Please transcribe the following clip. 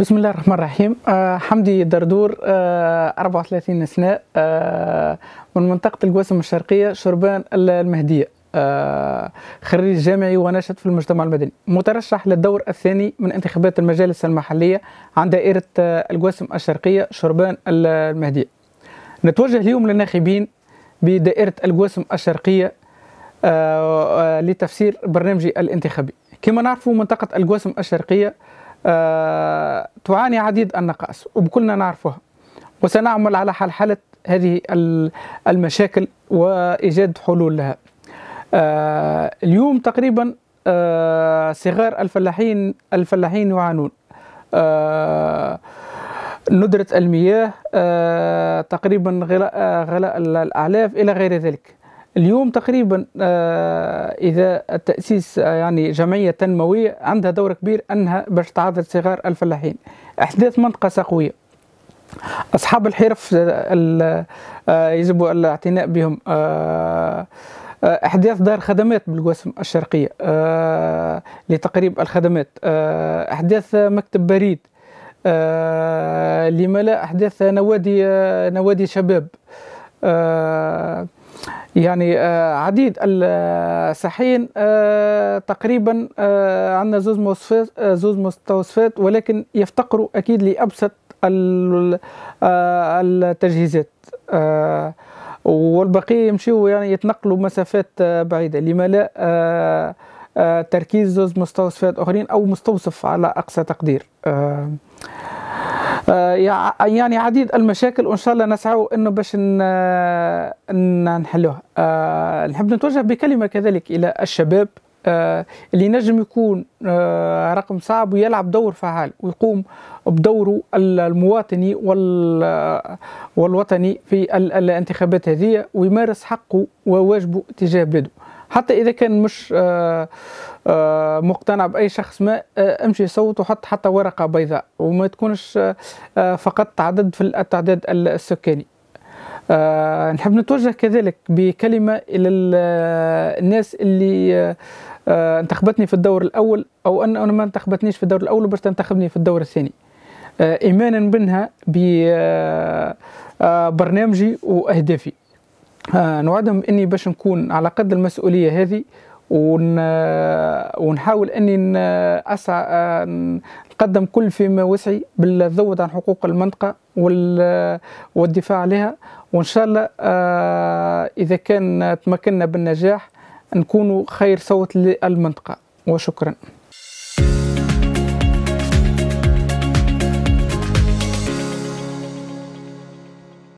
بسم الله الرحمن الرحيم آه حمدي دردور آه 34 سنة آه من منطقة القواسم الشرقية شربان المهدية آه uh, خريج جامعي وناشط في المجتمع المدني مترشح للدور الثاني من انتخابات المجالس المحلية عن دائرة آه uh، القواسم الشرقية شربان المهدية نتوجه اليوم للناخبين بدائرة القواسم الشرقية آه آه لتفسير برنامجي الانتخابي كما نعرف منطقة القواسم الشرقية آه، تعاني عديد النقائص وبكلنا نعرفها وسنعمل على حل حالة هذه المشاكل وإيجاد حلول لها آه، اليوم تقريبا آه، صغار الفلاحين الفلاحين يعانون ندرة المياه تقريبا غلاء, غلاء الأعلاف إلى غير ذلك اليوم تقريبا آه، اذا التاسيس آه، يعني جمعيه تنمويه عندها دور كبير انها باش تعادل صغار الفلاحين احداث منطقه سقويه اصحاب الحرف آه، يجب الاعتناء بهم احداث دار خدمات بالقواسم الشرقيه لتقريب الخدمات احداث مكتب بريد لما لا احداث نوادي نوادي شباب يعني آه، عديد الساحين آه، تقريبا آه، عندنا زوز مستوصفات زوز مستوصفات ولكن يفتقروا اكيد لابسط التجهيزات والبقيه يمشيو يعني يتنقلوا مسافات بعيده لما لا تركيز زوز مستوصفات اخرين او مستوصف على اقصى تقدير آه، يعني عديد المشاكل وان شاء الله نسعى انه باش آه، نحلوها آه، نحب نتوجه بكلمه كذلك الى الشباب اللي نجم يكون رقم صعب ويلعب دور فعال ويقوم بدوره المواطني والوطني في الانتخابات هذه ويمارس حقه وواجبه تجاه بلده حتى اذا كان مش آه، مقتنع باي شخص ما آه، امشي صوت وحط حتى ورقه بيضاء وما تكونش آه، فقط عدد في التعداد السكاني نحب نتوجه كذلك بكلمة إلى الناس اللي انتخبتني في الدور الأول أو أن أنا ما انتخبتنيش في الدور الأول باش تنتخبني في الدور الثاني إيمانا منها ببرنامجي وأهدافي نوعدهم أني باش نكون على قد المسؤولية هذه ون... آه، ونحاول اني آه، اسعى آه، نقدم كل فيما وسعي بالذود عن حقوق المنطقه وال... والدفاع عليها وان شاء الله اذا كان تمكنا بالنجاح نكونوا خير صوت للمنطقه وشكرا